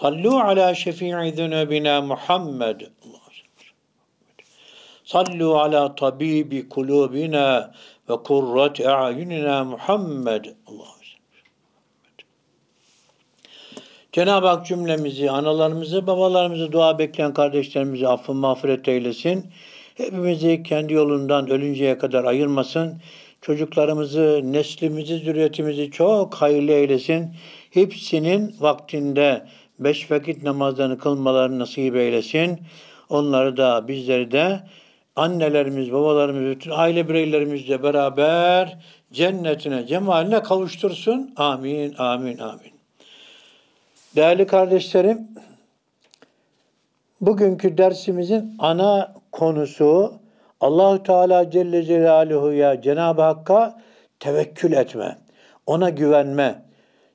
Sallu ala şefii zunubina Muhammed. Sallu ala tabibi kulubina ve kurrat a'yunina Muhammed. Allah Cenab-ı Hak cümlemizi, analarımızı, babalarımızı, dua bekleyen kardeşlerimizi affı mağfiret eylesin. Hepimizi kendi yolundan ölünceye kadar ayırmasın. Çocuklarımızı, neslimizi, zürriyetimizi çok hayırlı eylesin. Hepsinin vaktinde beş vakit namazlarını kılmalarını nasip eylesin. Onları da bizleri de annelerimiz, babalarımız, bütün aile bireylerimizle beraber cennetine, cemaline kavuştursun. Amin, amin, amin. Değerli kardeşlerim, bugünkü dersimizin ana konusu Allahü Teala Celle Celaluhu'ya, Cenab-ı Hakk'a tevekkül etme, ona güvenme.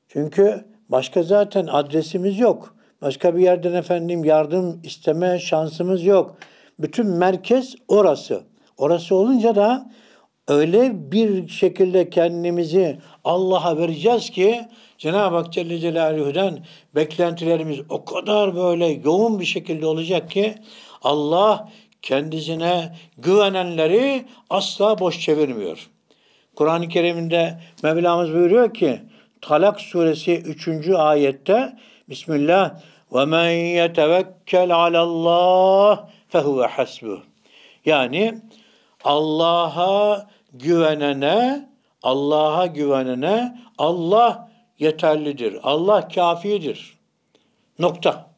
Çünkü Başka zaten adresimiz yok. Başka bir yerden efendim yardım isteme şansımız yok. Bütün merkez orası. Orası olunca da öyle bir şekilde kendimizi Allah'a vereceğiz ki Cenab-ı Hak Celle Celaluhu'dan beklentilerimiz o kadar böyle yoğun bir şekilde olacak ki Allah kendisine güvenenleri asla boş çevirmiyor. Kur'an-ı Kerim'de Mevlamız buyuruyor ki Talak suresi 3. ayette Bismillah ve men yetevekkel alallah fehuve hasbuh. Yani Allah'a güvenene, Allah'a güvenene Allah yeterlidir. Allah kafidir. Nokta.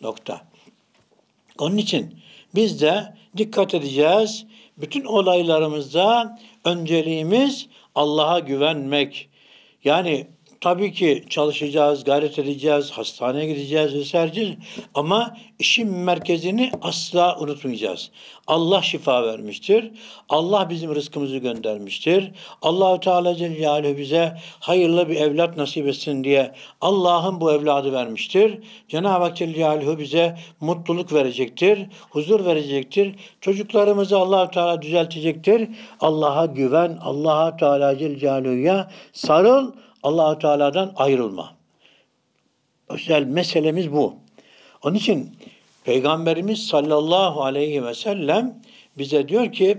Nokta. Onun için biz de dikkat edeceğiz. Bütün olaylarımızda önceliğimiz Allah'a güvenmek, yani Tabii ki çalışacağız, gayret edeceğiz, hastaneye gideceğiz vesaire ama işin merkezini asla unutmayacağız. Allah şifa vermiştir. Allah bizim rızkımızı göndermiştir. Allahü Teala Celle bize hayırlı bir evlat nasip etsin diye Allah'ın bu evladı vermiştir. Cenab-ı Hak Celle bize mutluluk verecektir, huzur verecektir. Çocuklarımızı Allahü Teala düzeltecektir. Allah'a güven, Allah'a Teala Celle sarıl Allahu Teala'dan ayrılma. Özel meselemiz bu. Onun için Peygamberimiz sallallahu aleyhi ve sellem bize diyor ki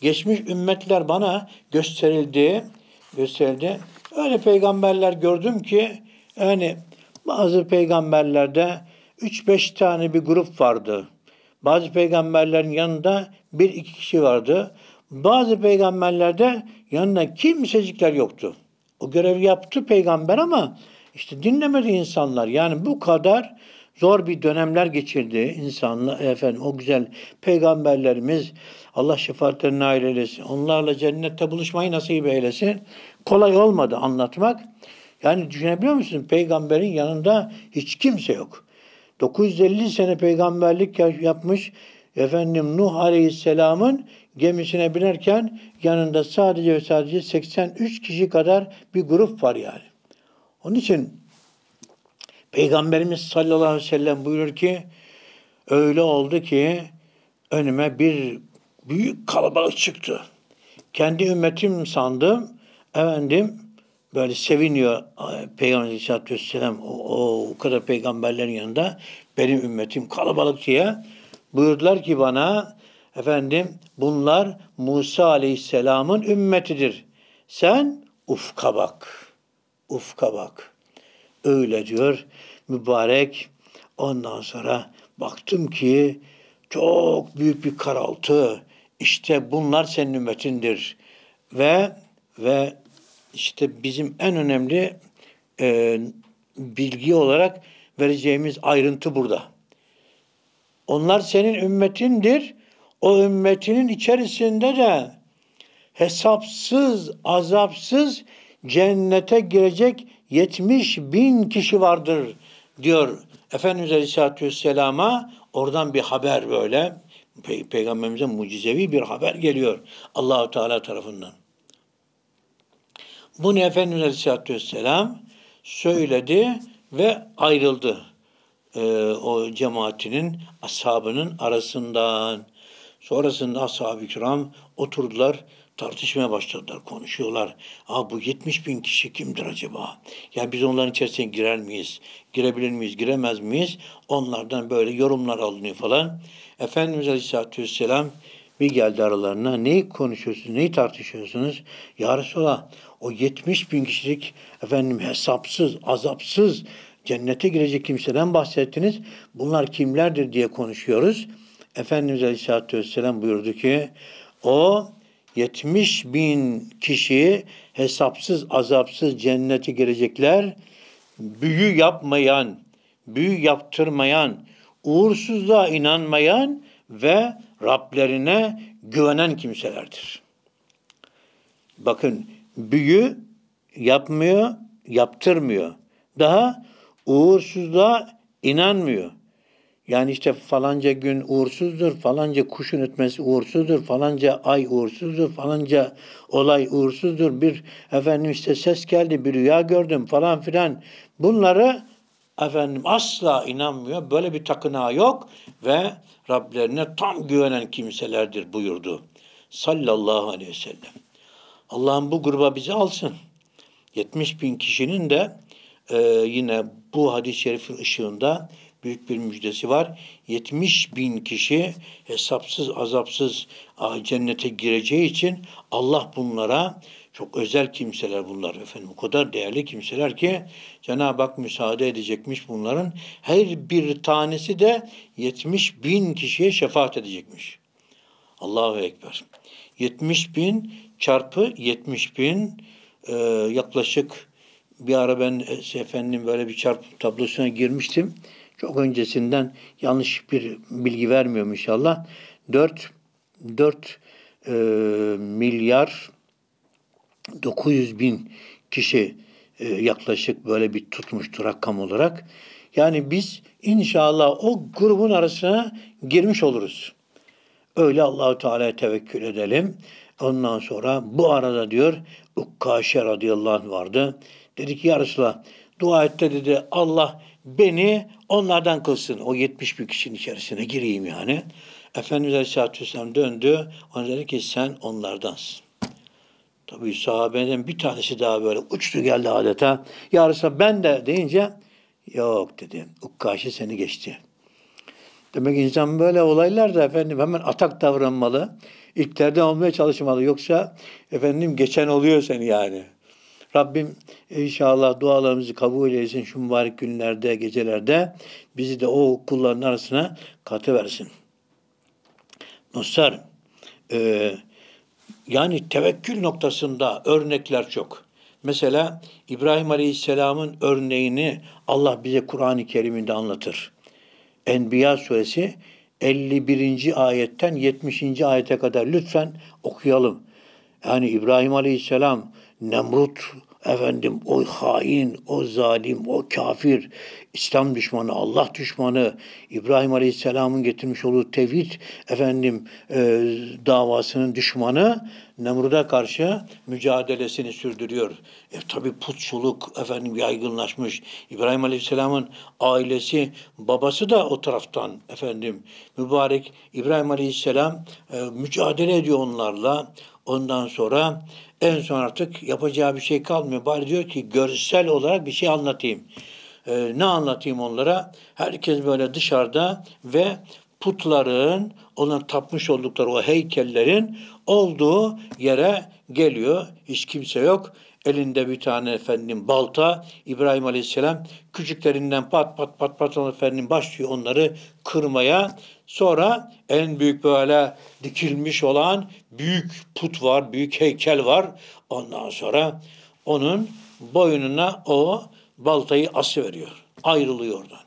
geçmiş ümmetler bana gösterildi, gösterildi. Öyle peygamberler gördüm ki yani bazı peygamberlerde 3-5 tane bir grup vardı. Bazı peygamberlerin yanında bir iki kişi vardı. Bazı peygamberlerde yanında kimsecikler yoktu. O görev yaptı peygamber ama işte dinlemedi insanlar. Yani bu kadar zor bir dönemler geçirdi insanlar efendim o güzel peygamberlerimiz Allah şefaatlerine nail eylesin. Onlarla cennette buluşmayı nasip eylesin. Kolay olmadı anlatmak. Yani düşünebiliyor musun? Peygamberin yanında hiç kimse yok. 950 sene peygamberlik yapmış efendim Nuh Aleyhisselam'ın gemisine binerken yanında sadece ve sadece 83 kişi kadar bir grup var yani. Onun için Peygamberimiz sallallahu aleyhi ve sellem buyurur ki öyle oldu ki önüme bir büyük kalabalık çıktı. Kendi ümmetim sandım. Efendim böyle seviniyor e, Peygamber Aleyhisselatü Vesselam o, o, o kadar peygamberlerin yanında benim ümmetim kalabalık diye Buyurdular ki bana efendim bunlar Musa Aleyhisselam'ın ümmetidir. Sen ufka bak. Ufka bak. Öyle diyor mübarek. Ondan sonra baktım ki çok büyük bir karaltı. İşte bunlar senin ümmetindir. Ve ve işte bizim en önemli e, bilgi olarak vereceğimiz ayrıntı burada. Onlar senin ümmetindir. O ümmetinin içerisinde de hesapsız, azapsız cennete girecek 70 bin kişi vardır diyor Efendimiz Aleyhisselatü Vesselam'a oradan bir haber böyle Pey Peygamberimize mucizevi bir haber geliyor Allahu Teala tarafından. Bunu Efendimiz Aleyhisselatü Vesselam söyledi ve ayrıldı e, o cemaatinin, ashabının arasından. Sonrasında ashab-ı kiram oturdular, tartışmaya başladılar, konuşuyorlar. Aa bu 70 bin kişi kimdir acaba? Yani biz onların içerisine girer miyiz? Girebilir miyiz, giremez miyiz? Onlardan böyle yorumlar alınıyor falan. Efendimiz Aleyhisselatü Vesselam bir geldi aralarına. Neyi konuşuyorsunuz, neyi tartışıyorsunuz? Ya Resulallah o 70 bin kişilik efendim hesapsız, azapsız cennete girecek kimseden bahsettiniz. Bunlar kimlerdir diye konuşuyoruz. Efendimiz Aleyhisselatü Vesselam buyurdu ki o 70 bin kişi hesapsız azapsız cennete girecekler. Büyü yapmayan, büyü yaptırmayan, uğursuzluğa inanmayan ve Rablerine güvenen kimselerdir. Bakın büyü yapmıyor, yaptırmıyor. Daha uğursuzluğa inanmıyor. Yani işte falanca gün uğursuzdur, falanca kuşun ötmesi uğursuzdur, falanca ay uğursuzdur, falanca olay uğursuzdur. Bir efendim işte ses geldi, bir rüya gördüm falan filan. Bunları efendim asla inanmıyor. Böyle bir takınağı yok ve Rablerine tam güvenen kimselerdir buyurdu. Sallallahu aleyhi ve sellem. Allah'ım bu gruba bizi alsın. 70 bin kişinin de e, yine bu hadis-i şerifin ışığında büyük bir müjdesi var. 70 bin kişi hesapsız azapsız ah, cennete gireceği için Allah bunlara çok özel kimseler bunlar efendim. O kadar değerli kimseler ki Cenab-ı Hak müsaade edecekmiş bunların. Her bir tanesi de 70 bin kişiye şefaat edecekmiş. Allahu Ekber. 70 bin çarpı 70 bin e, yaklaşık bir ara ben e, efendim böyle bir çarp tablosuna girmiştim. Çok öncesinden yanlış bir bilgi vermiyorum inşallah. 4 4 e, milyar 900 bin kişi e, yaklaşık böyle bir tutmuştu rakam olarak. Yani biz inşallah o grubun arasına girmiş oluruz. Öyle Allahu Teala'ya tevekkül edelim. Ondan sonra bu arada diyor Ukkaşe radıyallahu anh vardı. Dedi ki ya dua et de dedi Allah beni onlardan kılsın. O 70 bir kişinin içerisine gireyim yani. Efendimiz Aleyhisselatü Vesselam döndü. Ona dedi ki sen onlardansın. Tabii sahabeden bir tanesi daha böyle uçtu geldi adeta. Ya ben de deyince yok dedi. Ukkaşı seni geçti. Demek insan böyle olaylarda efendim hemen atak davranmalı. İlklerden olmaya çalışmalı. Yoksa efendim geçen oluyor seni yani. Rabbim inşallah dualarımızı kabul eylesin şu mübarek günlerde, gecelerde. Bizi de o kulların arasına katı versin. Dostlar, e, yani tevekkül noktasında örnekler çok. Mesela İbrahim Aleyhisselam'ın örneğini Allah bize Kur'an-ı Kerim'inde anlatır. Enbiya suresi 51. ayetten 70. ayete kadar lütfen okuyalım. Yani İbrahim Aleyhisselam Nemrut efendim o hain, o zalim, o kafir, İslam düşmanı, Allah düşmanı, İbrahim Aleyhisselam'ın getirmiş olduğu tevhid efendim e, davasının düşmanı Nemrut'a karşı mücadelesini sürdürüyor. E, tabi putçuluk efendim yaygınlaşmış. İbrahim Aleyhisselam'ın ailesi, babası da o taraftan efendim mübarek İbrahim Aleyhisselam e, mücadele ediyor onlarla. Ondan sonra en son artık yapacağı bir şey kalmıyor. Bari diyor ki görsel olarak bir şey anlatayım. Ee, ne anlatayım onlara? Herkes böyle dışarıda ve putların, onların tapmış oldukları o heykellerin olduğu yere geliyor. Hiç kimse yok. Elinde bir tane efendim balta. İbrahim Aleyhisselam küçüklerinden pat pat pat pat efendim başlıyor onları kırmaya. Sonra en büyük böyle dikilmiş olan büyük put var, büyük heykel var. Ondan sonra onun boynuna o baltayı ası veriyor. Ayrılıyor oradan.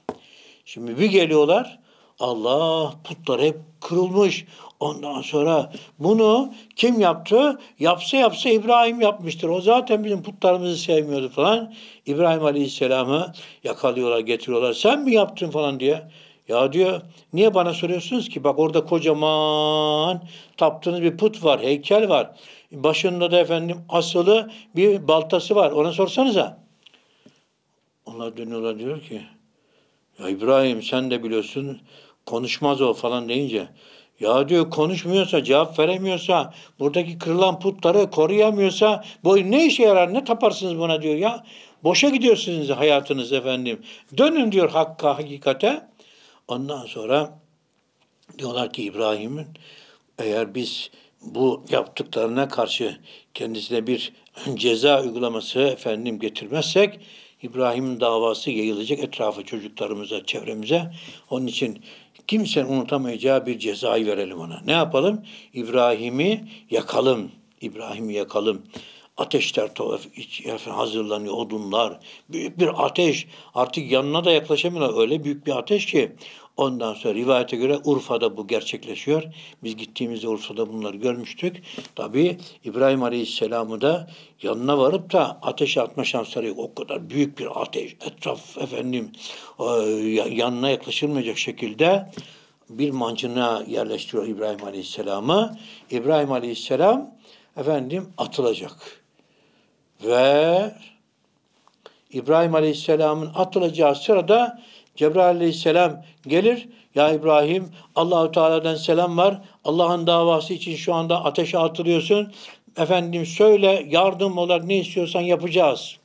Şimdi bir geliyorlar. Allah putlar hep kırılmış. Ondan sonra bunu kim yaptı? Yapsa yapsa İbrahim yapmıştır. O zaten bizim putlarımızı sevmiyordu falan. İbrahim Aleyhisselam'ı yakalıyorlar, getiriyorlar. Sen mi yaptın falan diye. Ya diyor niye bana soruyorsunuz ki? Bak orada kocaman taptığınız bir put var, heykel var. Başında da efendim asılı bir baltası var. Ona sorsanıza. Onlar dönüyorlar diyor ki ya İbrahim sen de biliyorsun konuşmaz o falan deyince ya diyor konuşmuyorsa, cevap veremiyorsa, buradaki kırılan putları koruyamıyorsa bu ne işe yarar, ne taparsınız buna diyor ya. Boşa gidiyorsunuz hayatınız efendim. Dönün diyor hakka, hakikate. Ondan sonra diyorlar ki İbrahim'in eğer biz bu yaptıklarına karşı kendisine bir ceza uygulaması efendim getirmezsek İbrahim'in davası yayılacak etrafı çocuklarımıza, çevremize. Onun için kimsenin unutamayacağı bir cezayı verelim ona. Ne yapalım? İbrahim'i yakalım. İbrahim'i yakalım. Ateşler hazırlanıyor, odunlar. Büyük bir ateş. Artık yanına da yaklaşamıyorlar. Öyle büyük bir ateş ki. Ondan sonra rivayete göre Urfa'da bu gerçekleşiyor. Biz gittiğimizde Urfa'da bunları görmüştük. Tabi İbrahim Aleyhisselam'ı da yanına varıp da ateşe atma şansları yok. O kadar büyük bir ateş. Etraf efendim e, yanına yaklaşılmayacak şekilde bir mancına yerleştiriyor İbrahim Aleyhisselam'ı. İbrahim Aleyhisselam efendim atılacak ve İbrahim Aleyhisselam'ın atılacağı sırada Cebrail Aleyhisselam gelir. Ya İbrahim Allahu Teala'dan selam var. Allah'ın davası için şu anda ateşe atılıyorsun. Efendim söyle yardım olarak ne istiyorsan yapacağız.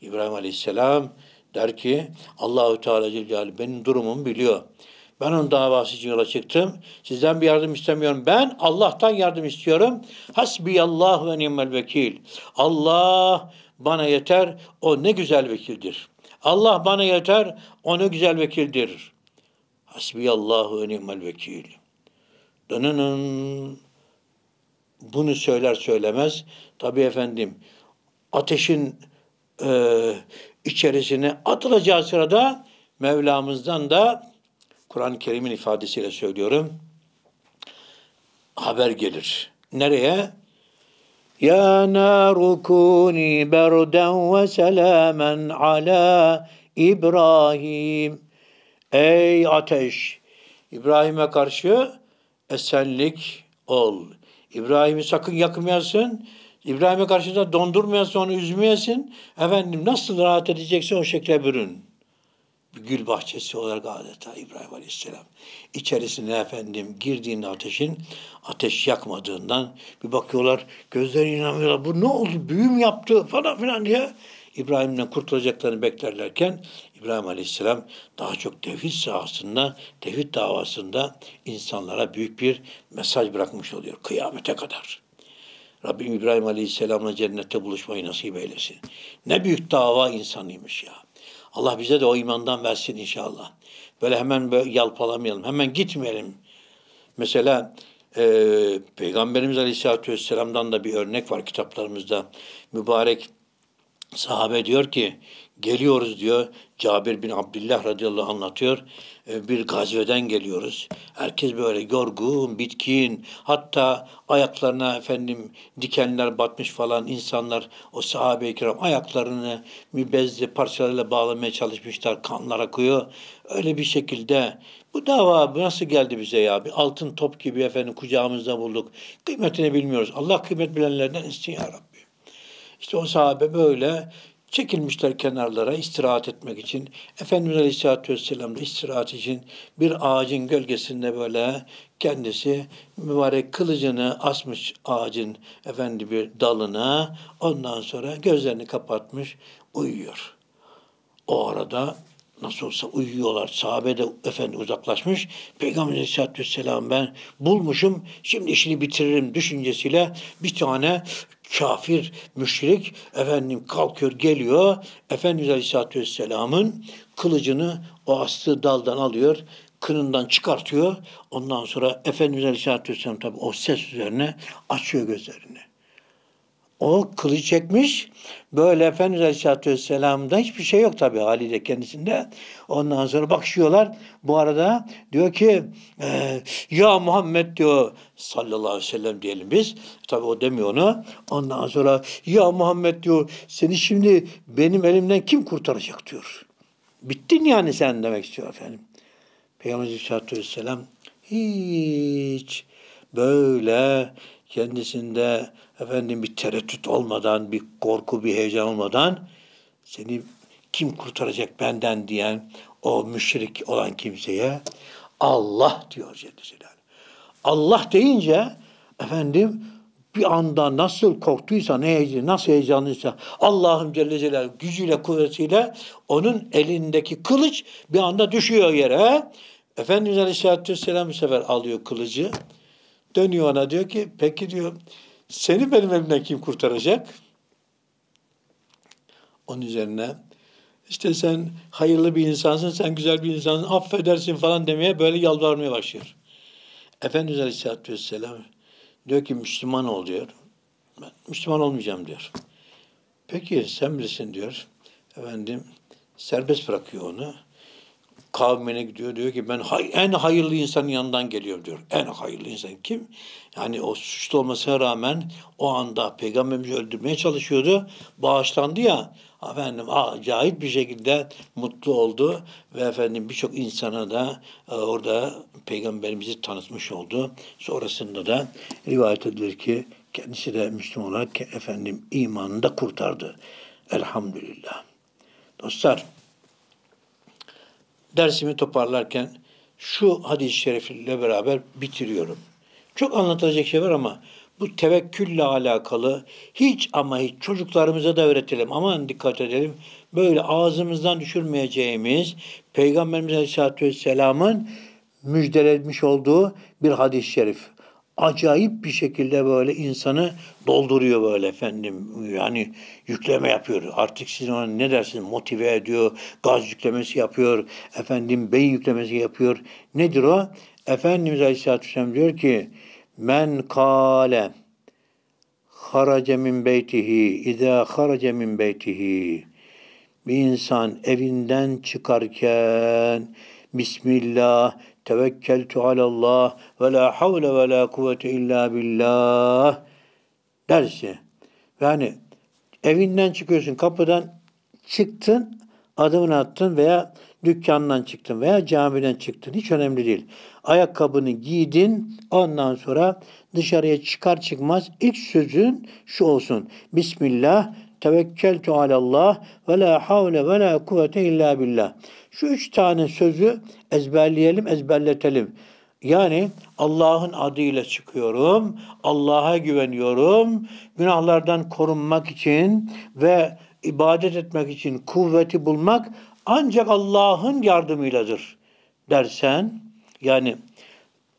İbrahim Aleyhisselam der ki Allahu Teala Celle benim durumumu biliyor. Ben onun davası için yola çıktım. Sizden bir yardım istemiyorum. Ben Allah'tan yardım istiyorum. Hasbiyallah ve ni'mel vekil. Allah bana yeter. O ne güzel vekildir. Allah bana yeter. O ne güzel vekildir. Hasbiyallahu ve ni'mel vekil. Dönünün. Bunu söyler söylemez. Tabi efendim ateşin e, içerisine atılacağı sırada Mevlamızdan da Kur'an-ı Kerim'in ifadesiyle söylüyorum. Haber gelir. Nereye? Ya naru kuni berden ve selamen ala İbrahim. Ey ateş! İbrahim'e karşı esenlik ol. İbrahim'i sakın yakmayasın. İbrahim'e karşı da dondurmayasın, onu üzmeyesin. Efendim nasıl rahat edeceksin o şekle bürün.'' gül bahçesi olarak adeta İbrahim Aleyhisselam. İçerisine efendim girdiğinde ateşin ateş yakmadığından bir bakıyorlar gözleri inanmıyorlar. Bu ne oldu? Büyüm yaptı falan filan diye İbrahim'den kurtulacaklarını beklerlerken İbrahim Aleyhisselam daha çok tevhid sahasında, tevhid davasında insanlara büyük bir mesaj bırakmış oluyor kıyamete kadar. Rabbim İbrahim Aleyhisselam'la cennette buluşmayı nasip eylesin. Ne büyük dava insanıymış ya. Allah bize de o imandan versin inşallah. Böyle hemen böyle yalpalamayalım. Hemen gitmeyelim. Mesela e, Peygamberimiz Aleyhisselatü Vesselam'dan da bir örnek var kitaplarımızda. Mübarek sahabe diyor ki Geliyoruz diyor. Cabir bin Abdullah radıyallahu anh anlatıyor. E, bir gazveden geliyoruz. Herkes böyle yorgun, bitkin. Hatta ayaklarına efendim dikenler batmış falan insanlar o sahabe-i kiram ayaklarını bezle parçalarıyla bağlamaya çalışmışlar. Kanlar akıyor. Öyle bir şekilde bu dava nasıl geldi bize ya? Bir altın top gibi efendim kucağımızda bulduk. Kıymetini bilmiyoruz. Allah kıymet bilenlerden istin ya Rabbi. İşte o sahabe böyle Çekilmişler kenarlara istirahat etmek için. Efendimiz Aleyhisselatü Vesselam da istirahat için bir ağacın gölgesinde böyle kendisi mübarek kılıcını asmış ağacın efendi bir dalına. Ondan sonra gözlerini kapatmış uyuyor. O arada nasıl olsa uyuyorlar. Sahabe de efendi uzaklaşmış. Peygamber Aleyhisselatü Vesselam ben bulmuşum. Şimdi işini bitiririm düşüncesiyle bir tane kafir, müşrik efendim kalkıyor geliyor. Efendimiz Aleyhisselatü Vesselam'ın kılıcını o astığı daldan alıyor kınından çıkartıyor. Ondan sonra Efendimiz Aleyhisselatü Vesselam tabi o ses üzerine açıyor gözlerini. O kılı çekmiş. Böyle Efendimiz Aleyhisselatü Vesselam'da hiçbir şey yok tabii haliyle kendisinde. Ondan sonra bakışıyorlar. Bu arada diyor ki e, ya Muhammed diyor sallallahu aleyhi ve sellem diyelim biz. Tabii o demiyor onu. Ondan sonra ya Muhammed diyor seni şimdi benim elimden kim kurtaracak diyor. Bittin yani sen demek istiyor efendim. Peygamber Aleyhisselatü Vesselam hiç böyle kendisinde efendim bir tereddüt olmadan, bir korku, bir heyecan olmadan seni kim kurtaracak benden diyen o müşrik olan kimseye Allah diyor Celle Celaluhu. Allah deyince efendim bir anda nasıl korktuysa, ne nasıl heyecanlıysa Allah'ın Celle Celaluhu gücüyle, kuvvetiyle onun elindeki kılıç bir anda düşüyor yere. Efendimiz Aleyhisselatü Vesselam bu sefer alıyor kılıcı. Dönüyor ona diyor ki peki diyor seni benim elimden kim kurtaracak? Onun üzerine işte sen hayırlı bir insansın, sen güzel bir insansın, affedersin falan demeye böyle yalvarmaya başlıyor. Efendimiz Aleyhisselatü Vesselam diyor ki Müslüman ol diyor. Ben Müslüman olmayacağım diyor. Peki sen bilirsin diyor. Efendim serbest bırakıyor onu kavmine gidiyor diyor ki ben hay en hayırlı insanın yanından geliyorum diyor. En hayırlı insan kim? Yani o suçlu olmasına rağmen o anda peygamberimizi öldürmeye çalışıyordu. Bağışlandı ya efendim acayip bir şekilde mutlu oldu ve efendim birçok insana da e, orada peygamberimizi tanıtmış oldu. Sonrasında da rivayet edilir ki kendisi de Müslüman olarak efendim imanını da kurtardı. Elhamdülillah. Dostlar dersimi toparlarken şu hadis-i şerifle beraber bitiriyorum. Çok anlatılacak şey var ama bu tevekkülle alakalı hiç ama hiç çocuklarımıza da öğretelim. Aman dikkat edelim. Böyle ağzımızdan düşürmeyeceğimiz Peygamberimiz Aleyhisselatü Vesselam'ın müjdelemiş olduğu bir hadis-i şerif acayip bir şekilde böyle insanı dolduruyor böyle efendim. Yani yükleme yapıyor. Artık siz ona ne dersiniz? Motive ediyor. Gaz yüklemesi yapıyor. Efendim beyin yüklemesi yapıyor. Nedir o? Efendimiz Aleyhisselatü Vesselam diyor ki men kale harace min beytihi idâ harace min beytihi bir insan evinden çıkarken Bismillah tevekkeltu alallah ve la havle ve la kuvvete illa billah derse. Yani evinden çıkıyorsun, kapıdan çıktın, adımını attın veya dükkandan çıktın veya camiden çıktın. Hiç önemli değil. Ayakkabını giydin. Ondan sonra dışarıya çıkar çıkmaz ilk sözün şu olsun. Bismillah tevekkeltu alallah ve la havle ve la kuvvete illa billah. Şu üç tane sözü ezberleyelim, ezberletelim. Yani Allah'ın adıyla çıkıyorum, Allah'a güveniyorum, günahlardan korunmak için ve ibadet etmek için kuvveti bulmak ancak Allah'ın yardımıyladır dersen, yani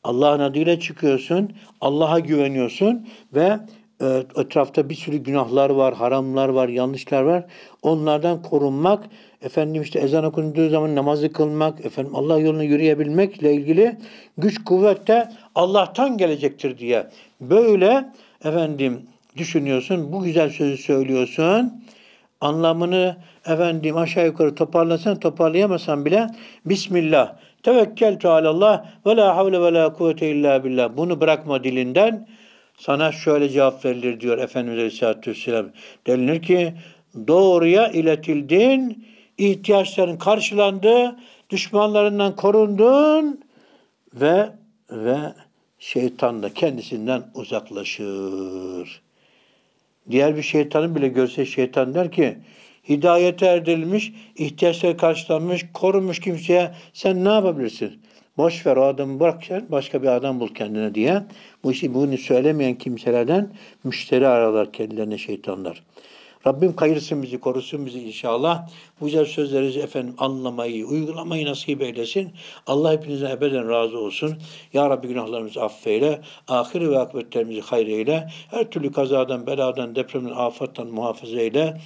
Allah'ın adıyla çıkıyorsun, Allah'a güveniyorsun ve ee, etrafta bir sürü günahlar var, haramlar var, yanlışlar var. Onlardan korunmak, efendim işte ezan okunduğu zaman namazı kılmak, efendim Allah yolunu yürüyebilmekle ilgili güç kuvvet de Allah'tan gelecektir diye. Böyle efendim düşünüyorsun, bu güzel sözü söylüyorsun. Anlamını efendim aşağı yukarı toparlasan toparlayamasan bile Bismillah, tevekkel Allah ve la havle ve la kuvvete illa billah. Bunu bırakma dilinden sana şöyle cevap verilir diyor Efendimiz Aleyhisselatü Vesselam. Denilir ki doğruya iletildin, ihtiyaçların karşılandı, düşmanlarından korundun ve ve şeytan da kendisinden uzaklaşır. Diğer bir şeytanın bile görse şeytan der ki hidayete erdirilmiş, ihtiyaçları karşılanmış, korunmuş kimseye sen ne yapabilirsin? boş ver o adamı bırak başka bir adam bul kendine diye. Bu işi bunu söylemeyen kimselerden müşteri ararlar kendilerine şeytanlar. Rabbim kayırsın bizi, korusun bizi inşallah. Bu güzel sözlerinizi efendim anlamayı, uygulamayı nasip eylesin. Allah hepinizden ebeden razı olsun. Ya Rabbi günahlarımızı affeyle. Ahir ve akıbetlerimizi hayreyle. Her türlü kazadan, beladan, depremden, afattan muhafaza eyle.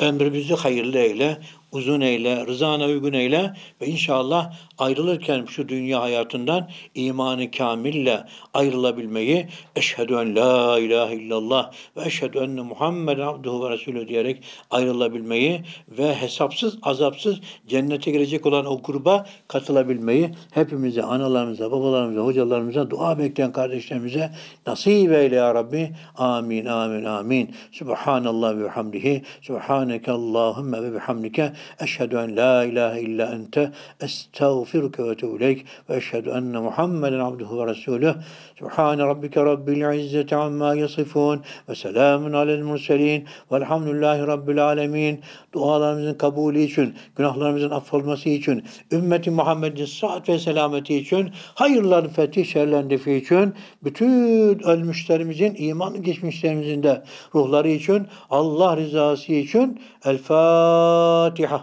Ömrümüzü hayırlı eyle uzun eyle, rızana uygun eyle ve inşallah ayrılırken şu dünya hayatından imanı kamille ayrılabilmeyi eşhedü en la ilahe illallah ve eşhedü enne Muhammed abduhu ve resulü diyerek ayrılabilmeyi ve hesapsız azapsız cennete girecek olan o gruba katılabilmeyi hepimize, analarımıza, babalarımıza, hocalarımıza, dua bekleyen kardeşlerimize nasip eyle ya Rabbi. Amin, amin, amin. Subhanallah ve hamdihi. Subhaneke Allahümme ve bihamdike. Eşhedü en la ilahe illa ente estağfiruke ve etûbü ileyk ve eşhedü enne Muhammeden abduhu ve resûlüh. Subhane rabbike rabbil izzeti amma yasifun ve selamun alel murselin velhamdülillahi rabbil alemin. Dualarımızın kabulü için, günahlarımızın affolması için, ümmeti Muhammed'in sıhhat ve selameti için, hayırların fethi şerlerin defi için, bütün ölmüşlerimizin, iman geçmişlerimizin de ruhları için, Allah rızası için El Fatiha.